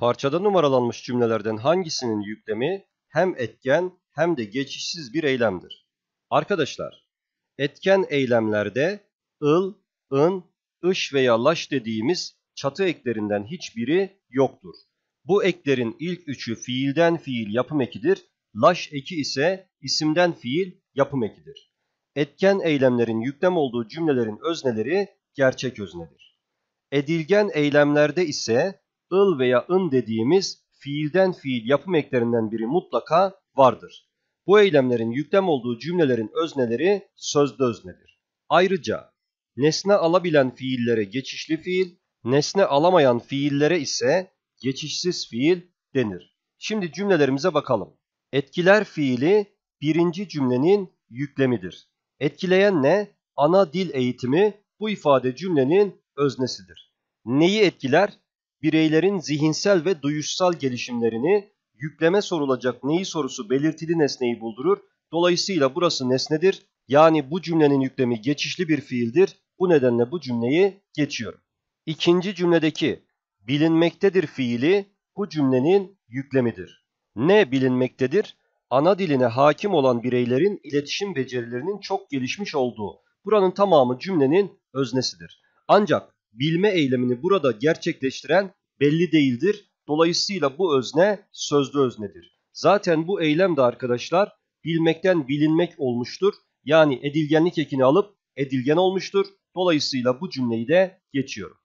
Parçada numaralanmış cümlelerden hangisinin yüklemi hem etken hem de geçişsiz bir eylemdir? Arkadaşlar, etken eylemlerde ıl, ın, ış veya laş dediğimiz çatı eklerinden hiçbiri yoktur. Bu eklerin ilk üçü fiilden fiil yapım ekidir, laş eki ise isimden fiil yapım ekidir. Etken eylemlerin yüklem olduğu cümlelerin özneleri gerçek öznedir. Edilgen eylemlerde ise ıl veya ın dediğimiz fiilden fiil yapım eklerinden biri mutlaka vardır. Bu eylemlerin yüklem olduğu cümlelerin özneleri sözde öznedir. Ayrıca nesne alabilen fiillere geçişli fiil, nesne alamayan fiillere ise geçişsiz fiil denir. Şimdi cümlelerimize bakalım. Etkiler fiili birinci cümlenin yüklemidir. Etkileyen ne? Ana dil eğitimi bu ifade cümlenin öznesidir. Neyi etkiler? bireylerin zihinsel ve duyuşsal gelişimlerini yükleme sorulacak neyi sorusu belirtili nesneyi buldurur. Dolayısıyla burası nesnedir. Yani bu cümlenin yüklemi geçişli bir fiildir. Bu nedenle bu cümleyi geçiyorum. İkinci cümledeki bilinmektedir fiili bu cümlenin yüklemidir. Ne bilinmektedir? Ana diline hakim olan bireylerin iletişim becerilerinin çok gelişmiş olduğu. Buranın tamamı cümlenin öznesidir. Ancak bilme eylemini burada gerçekleştiren belli değildir. Dolayısıyla bu özne sözlü öznedir. Zaten bu eylem de arkadaşlar bilmekten bilinmek olmuştur. Yani edilgenlik ekini alıp edilgen olmuştur. Dolayısıyla bu cümleyi de geçiyorum.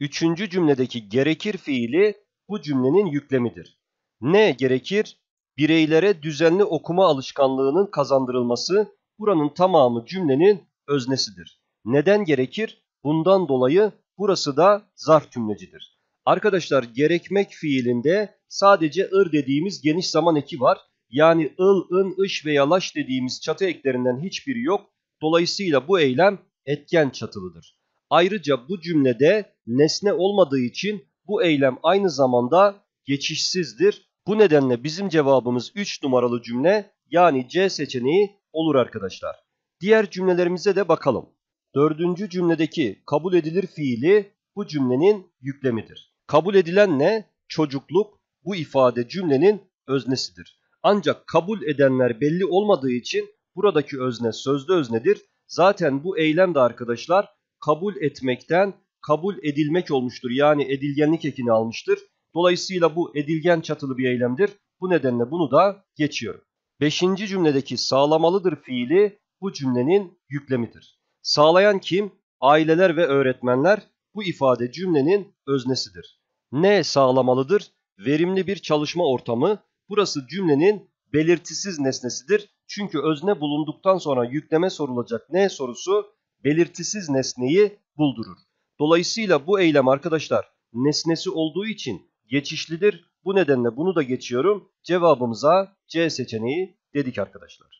Üçüncü cümledeki gerekir fiili bu cümlenin yüklemidir. Ne gerekir? Bireylere düzenli okuma alışkanlığının kazandırılması buranın tamamı cümlenin öznesidir. Neden gerekir? Bundan dolayı Burası da zarf cümlecidir. Arkadaşlar gerekmek fiilinde sadece ır dediğimiz geniş zaman eki var. Yani ıl, ın, ış veya laş dediğimiz çatı eklerinden hiçbiri yok. Dolayısıyla bu eylem etken çatılıdır. Ayrıca bu cümlede nesne olmadığı için bu eylem aynı zamanda geçişsizdir. Bu nedenle bizim cevabımız 3 numaralı cümle yani C seçeneği olur arkadaşlar. Diğer cümlelerimize de bakalım. Dördüncü cümledeki kabul edilir fiili bu cümlenin yüklemidir. Kabul edilen ne? Çocukluk bu ifade cümlenin öznesidir. Ancak kabul edenler belli olmadığı için buradaki özne sözlü öznedir. Zaten bu eylem de arkadaşlar kabul etmekten kabul edilmek olmuştur. Yani edilgenlik ekini almıştır. Dolayısıyla bu edilgen çatılı bir eylemdir. Bu nedenle bunu da geçiyorum. Beşinci cümledeki sağlamalıdır fiili bu cümlenin yüklemidir. Sağlayan kim? Aileler ve öğretmenler bu ifade cümlenin öznesidir. Ne sağlamalıdır? Verimli bir çalışma ortamı. Burası cümlenin belirtisiz nesnesidir. Çünkü özne bulunduktan sonra yükleme sorulacak ne sorusu belirtisiz nesneyi buldurur. Dolayısıyla bu eylem arkadaşlar nesnesi olduğu için geçişlidir. Bu nedenle bunu da geçiyorum. Cevabımıza C seçeneği dedik arkadaşlar.